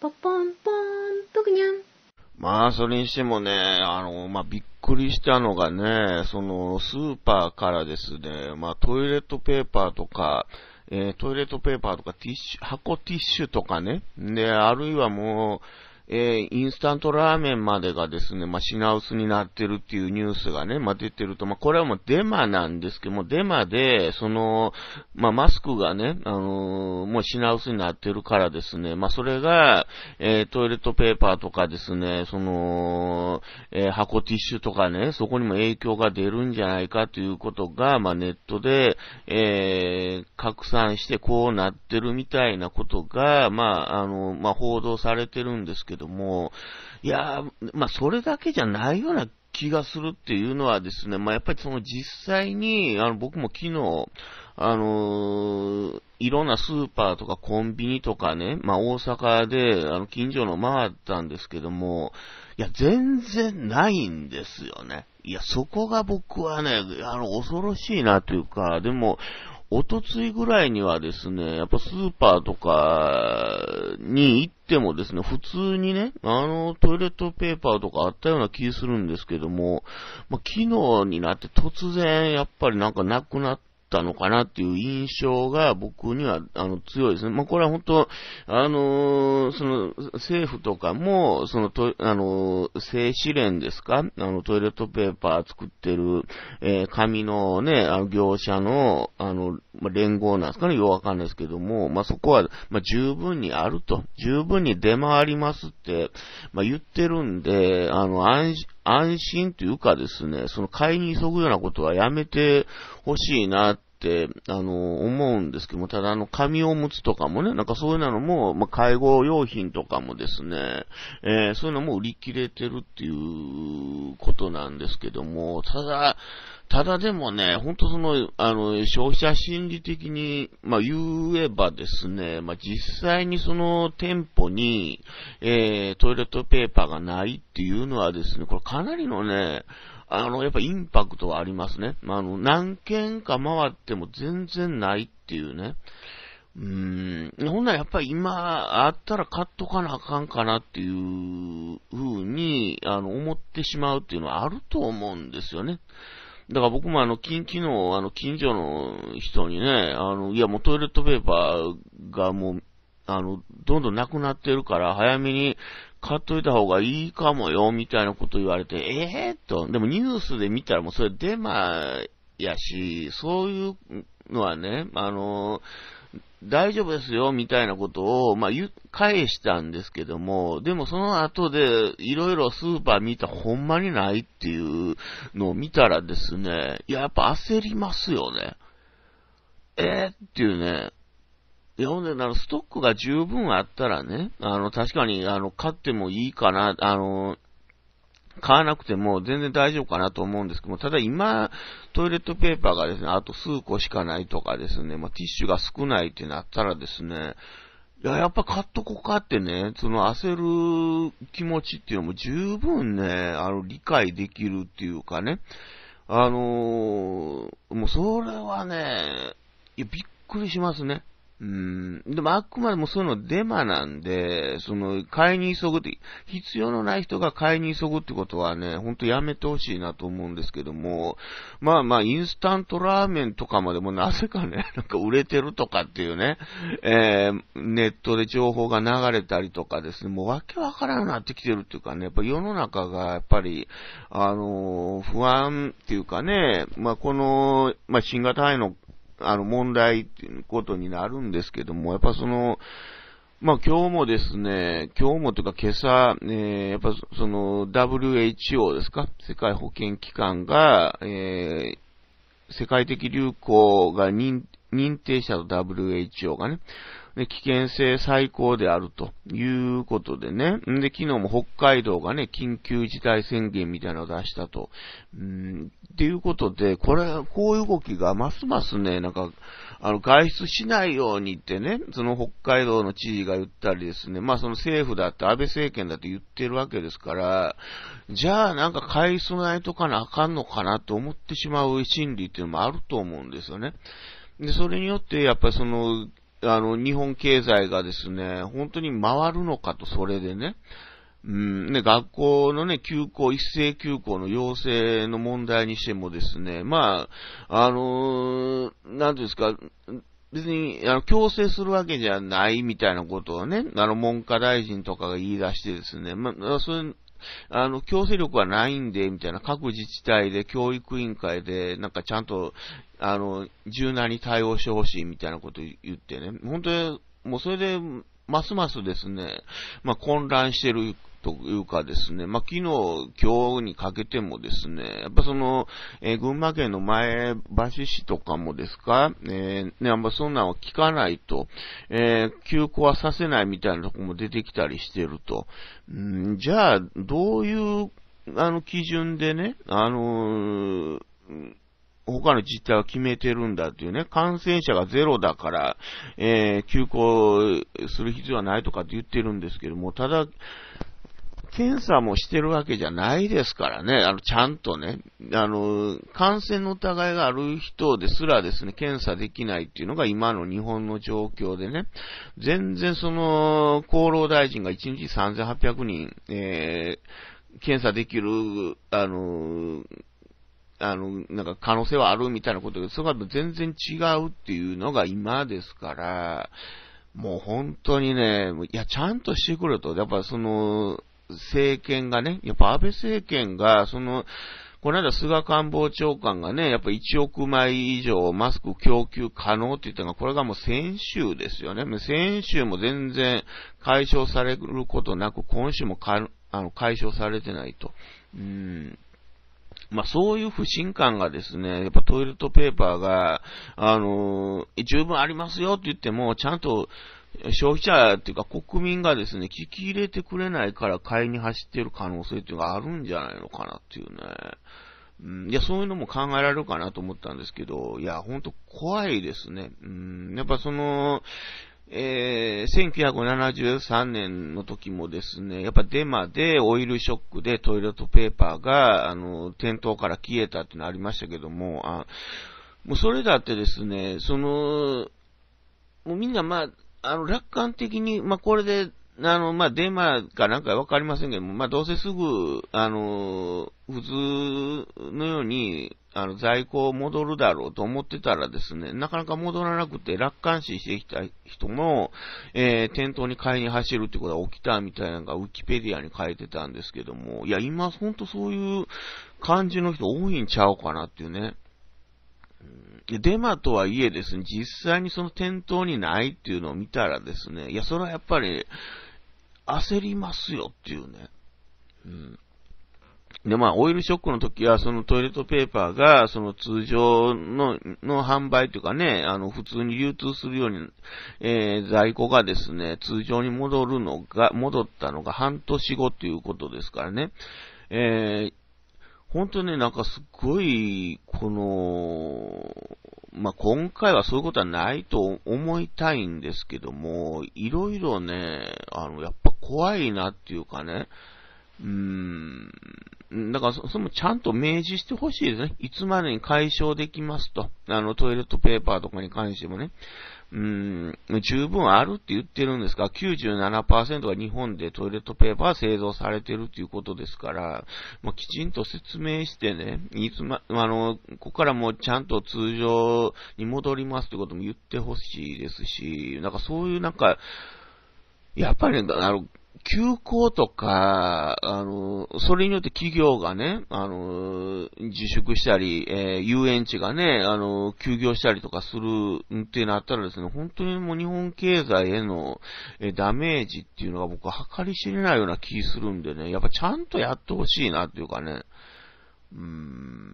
ポポンポン、ぷくにゃん。まあ、それにしてもね、あの、まあ、びっくりしたのがね、その、スーパーからですね、まあ、トイレットペーパーとか、えー、トイレットペーパーとかティッシュ、箱ティッシュとかね、で、あるいはもう、えー、インスタントラーメンまでがですね、まあ、品薄になってるっていうニュースがね、まあ、出てると、まあ、これはもうデマなんですけども、デマで、その、まあ、マスクがね、あのー、もう品薄になってるからですね、まあ、それが、えー、トイレットペーパーとかですね、その、えー、箱ティッシュとかね、そこにも影響が出るんじゃないかということが、まあ、ネットで、えー、拡散してこうなってるみたいなことが、まあ、あの、まあ、報道されてるんですけどけども、いやまあ、それだけじゃないような気がするっていうのはですね、まあ、やっぱりその実際に、あの、僕も昨日、あのー、いろんなスーパーとかコンビニとかね、まあ、大阪で、あの、近所の回ったんですけども、いや、全然ないんですよね。いや、そこが僕はね、あの、恐ろしいなというか、でも、おとついぐらいにはですね、やっぱスーパーとかに行ってもですね、普通にね、あのトイレットペーパーとかあったような気するんですけども、まあ、昨日になって突然やっぱりなんかなくなって、たのかなっていう印象が僕にはあの強いですね。まあ、これは本当、あのー、その政府とかも、そのと、あのー、静連ですかあのトイレットペーパー作ってる、えー、紙のね、あの業者の、あの、まあ、連合なんですかね、よくわかんないですけども、まあ、そこは、まあ、十分にあると、十分に出回りますって、まあ、言ってるんで、あの、安安心というかですね、その買いに急ぐようなことはやめてほしいなって、あの、思うんですけども、ただあの、紙おむつとかもね、なんかそういうのも、まあ、介護用品とかもですね、えー、そういうのも売り切れてるっていうことなんですけども、ただ、ただでもね、本当その、あの、消費者心理的に、まあ、言えばですね、まあ、実際にその店舗に、えー、トイレットペーパーがないっていうのはですね、これかなりのね、あの、やっぱインパクトはありますね。まあ、あの、何軒か回っても全然ないっていうね。うーん、ほんならやっぱり今あったら買っとかなあかんかなっていうふうに、あの、思ってしまうっていうのはあると思うんですよね。だから僕もあの、近畿の、あの、近所の人にね、あの、いやもうトイレットペーパーがもう、あの、どんどんなくなってるから、早めに買っといた方がいいかもよ、みたいなこと言われて、ええー、と、でもニュースで見たらもうそれデマやし、そういうのはね、あの、大丈夫ですよ、みたいなことを、まあ、返したんですけども、でもその後で、いろいろスーパー見たほんまにないっていうのを見たらですね、いや、やっぱ焦りますよね。えー、っていうね。いや、ほんで、あの、ストックが十分あったらね、あの、確かに、あの、買ってもいいかな、あの、買わなくても全然大丈夫かなと思うんですけども、ただ今、トイレットペーパーがですね、あと数個しかないとかですね、まあ、ティッシュが少ないってなったらですね、いや、やっぱ買っとこうかってね、その焦る気持ちっていうのも十分ね、あの、理解できるっていうかね、あのー、もうそれはね、いや、びっくりしますね。うん、でもあくまでもそういうのデマなんで、その、買いに急ぐって、必要のない人が買いに急ぐってことはね、ほんとやめてほしいなと思うんですけども、まあまあ、インスタントラーメンとかまでもなぜかね、なんか売れてるとかっていうね、えー、ネットで情報が流れたりとかですね、もうわけわからなくなってきてるっていうかね、やっぱ世の中がやっぱり、あのー、不安っていうかね、まあこの、まあ新型肺のあの、問題っていうことになるんですけども、やっぱその、まあ今日もですね、今日もというか今朝、えー、やっぱその WHO ですか、世界保健機関が、えー、世界的流行が認定者と WHO がね、ね、危険性最高であるということでね。で、昨日も北海道がね、緊急事態宣言みたいなのを出したと。うん、っていうことで、これ、こういう動きがますますね、なんか、あの、外出しないようにってね、その北海道の知事が言ったりですね、まあその政府だって安倍政権だって言ってるわけですから、じゃあなんか買い備えとかなあかんのかなと思ってしまう心理っていうのもあると思うんですよね。で、それによって、やっぱりその、あの、日本経済がですね、本当に回るのかと、それでね。うん、ね、学校のね、休校、一斉休校の要請の問題にしてもですね、まあ、あのー、なんていうんですか、別に、あの、強制するわけじゃないみたいなことをね、あの、文科大臣とかが言い出してですね、まあ、それ、あの、強制力はないんで、みたいな、各自治体で教育委員会で、なんかちゃんと、あの、柔軟に対応してほしいみたいなこと言ってね、本当に、もうそれで、ますますですね、まあ、混乱してるというかですね、まあ、昨日、今日にかけてもですね、やっぱその、えー、群馬県の前橋市とかもですか、えー、ね、あんまそんなんは聞かないと、えー、休校はさせないみたいなとこも出てきたりしてると。んじゃあ、どういう、あの、基準でね、あのー他の自治体は決めてるんだっていうね、感染者がゼロだから、えー、休校する必要はないとかって言ってるんですけども、ただ、検査もしてるわけじゃないですからね、あの、ちゃんとね、あの、感染の疑いがある人ですらですね、検査できないっていうのが今の日本の状況でね、全然その、厚労大臣が1日3800人、えー、検査できる、あの、あの、なんか可能性はあるみたいなことで、それは全然違うっていうのが今ですから、もう本当にね、いや、ちゃんとしてくれと、やっぱその、政権がね、やっぱ安倍政権が、その、この間菅官房長官がね、やっぱ1億枚以上マスク供給可能って言ったのが、これがもう先週ですよね。先週も全然解消されることなく、今週もかあの解消されてないと。うん。まあ、そういう不信感がですね、やっぱトイレットペーパーが、あのー、十分ありますよって言っても、ちゃんと消費者っていうか国民がですね、聞き入れてくれないから買いに走ってる可能性っていうのがあるんじゃないのかなっていうね。うん、いや、そういうのも考えられるかなと思ったんですけど、いや、ほんと怖いですね。うん、やっぱその、えー、1973年の時もですね、やっぱデマでオイルショックでトイレットペーパーが、あの、店頭から消えたってのありましたけども、あもうそれだってですね、その、もうみんなまあ、あの、楽観的に、まあ、これであの、まあ、デマかなんかわかりませんけども、まあ、どうせすぐ、あの、普通のように、あの、在庫戻るだろうと思ってたらですね、なかなか戻らなくて楽観視してきた人も、えー、店頭に買いに走るってことが起きたみたいなのがウィキペディアに書いてたんですけども、いや、今ほんとそういう感じの人多いんちゃうかなっていうね。デマとはいえですね、実際にその店頭にないっていうのを見たらですね、いや、それはやっぱり、焦りますよっていうね。うん。で、まあ、オイルショックの時は、そのトイレットペーパーが、その通常の、の販売というかね、あの、普通に流通するように、えー、在庫がですね、通常に戻るのが、戻ったのが半年後ということですからね。えー、本当ね、なんかすっごい、この、まあ、今回はそういうことはないと思いたいんですけども、いろいろね、あの、やっ怖いなっていうかね、うーん、だからそ、そもちゃんと明示してほしいですね。いつまでに解消できますと。あの、トイレットペーパーとかに関してもね。うーん、十分あるって言ってるんですが、97%が日本でトイレットペーパー製造されてるっていうことですから、まきちんと説明してね、いつま、あの、ここからもうちゃんと通常に戻りますってことも言ってほしいですし、なんかそういうなんか、やっぱり、ね、あの、休校とか、あの、それによって企業がね、あの、自粛したり、えー、遊園地がね、あの、休業したりとかするってなったらですね、本当にもう日本経済への、えダメージっていうのが僕は計り知れないような気するんでね、やっぱちゃんとやってほしいなっていうかね、うーん、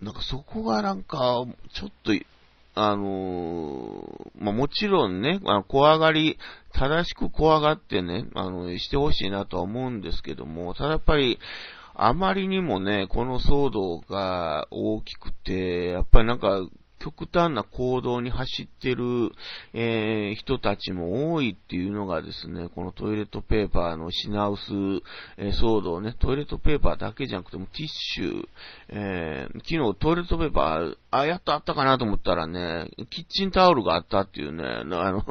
なんかそこがなんか、ちょっと、あのまあ、もちろんね、あの、怖がり、正しく怖がってね、あの、してほしいなとは思うんですけども、ただやっぱり、あまりにもね、この騒動が大きくて、やっぱりなんか、極端な行動に走ってる、えー、人たちも多いっていうのがですね、このトイレットペーパーの品薄、えー、騒動ね、トイレットペーパーだけじゃなくてもティッシュ、えー、昨日トイレットペーパー、あ、やっとあったかなと思ったらね、キッチンタオルがあったっていうね、あの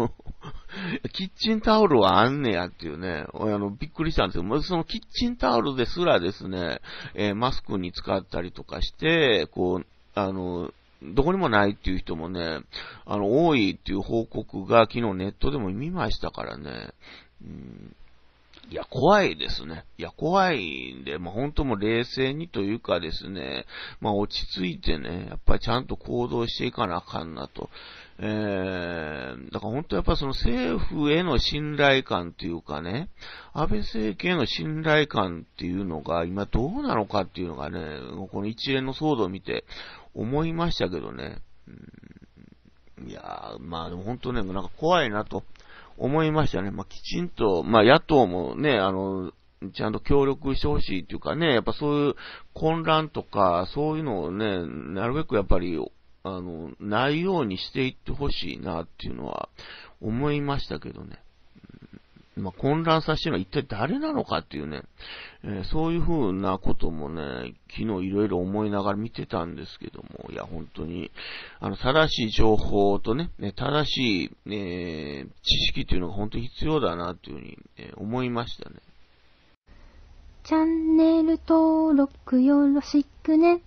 キッチンタオルはあんねやっていうね、あの、びっくりしたんですけまずそのキッチンタオルですらですね、えー、マスクに使ったりとかして、こう、あの、どこにもないっていう人もね、あの、多いっていう報告が昨日ネットでも見ましたからね。うんいや、怖いですね。いや、怖いんで、まあ、本当も冷静にというかですね、まあ、落ち着いてね、やっぱりちゃんと行動していかなあかんなとえー、だから本当やっぱその政府への信頼感というかね、安倍政権への信頼感っていうのが今どうなのかっていうのがね、この一連の騒動を見て思いましたけどね。うん、いやー、まあでも本当ね、なんか怖いなと思いましたね。まあきちんと、まあ野党もね、あの、ちゃんと協力してほしいっていうかね、やっぱそういう混乱とか、そういうのをね、なるべくやっぱりあの、ないようにしていってほしいなっていうのは思いましたけどね。まあ、混乱させてるのは一体誰なのかっていうね、えー、そういうふうなこともね、昨日いろいろ思いながら見てたんですけども、いや、本当に、あの、正しい情報とね、正しい、えー、知識っていうのが本当に必要だなっていうふうに、え思いましたね。チャンネル登録よろしくね。